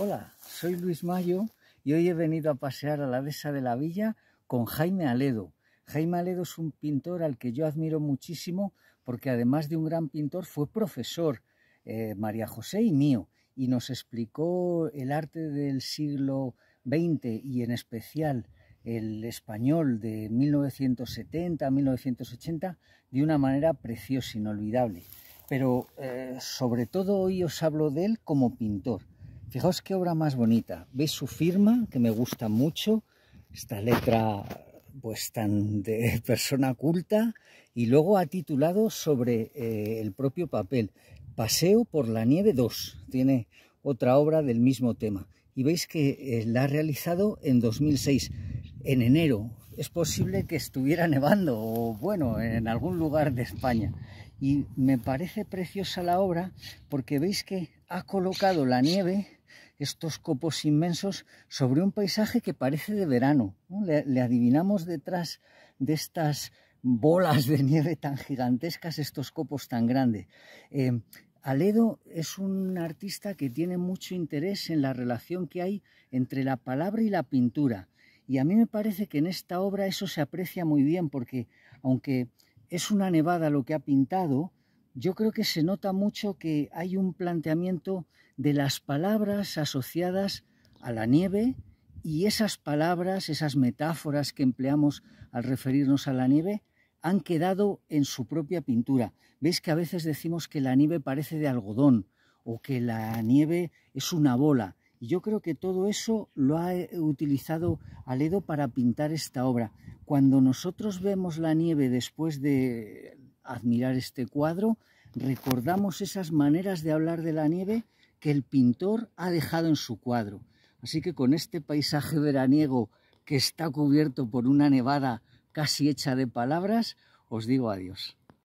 Hola, soy Luis Mayo y hoy he venido a pasear a la dehesa de la villa con Jaime Aledo. Jaime Aledo es un pintor al que yo admiro muchísimo porque además de un gran pintor fue profesor eh, María José y mío y nos explicó el arte del siglo XX y en especial el español de 1970 1980 de una manera preciosa, inolvidable. Pero eh, sobre todo hoy os hablo de él como pintor. Fijaos qué obra más bonita. ¿Veis su firma? Que me gusta mucho. Esta letra pues tan de persona culta. Y luego ha titulado sobre eh, el propio papel. Paseo por la nieve 2. Tiene otra obra del mismo tema. Y veis que eh, la ha realizado en 2006, en enero. Es posible que estuviera nevando o bueno, en algún lugar de España. Y me parece preciosa la obra porque veis que ha colocado la nieve estos copos inmensos sobre un paisaje que parece de verano. Le, adivinamos detrás de estas bolas de nieve tan gigantescas, estos copos tan grandes. Eh, Aledo es un artista que tiene mucho interés en la relación que hay entre la palabra y la pintura. Y a mí me parece que en esta obra eso se aprecia muy bien porque aunque es una nevada lo que ha pintado, yo creo que se nota mucho que hay un planteamiento de las palabras asociadas a la nieve y esas palabras, esas metáforas que empleamos al referirnos a la nieve, han quedado en su propia pintura. Veis que a veces decimos que la nieve parece de algodón o que la nieve es una bola. Y yo creo que todo eso lo ha eh, utilizado Aledo para pintar esta obra. Cuando nosotros vemos la nieve después de admirar este cuadro, recordamos esas maneras de hablar de la nieve que el pintor ha dejado en su cuadro. Así que con este paisaje veraniego que está cubierto por una nevada casi hecha de palabras, os digo adiós.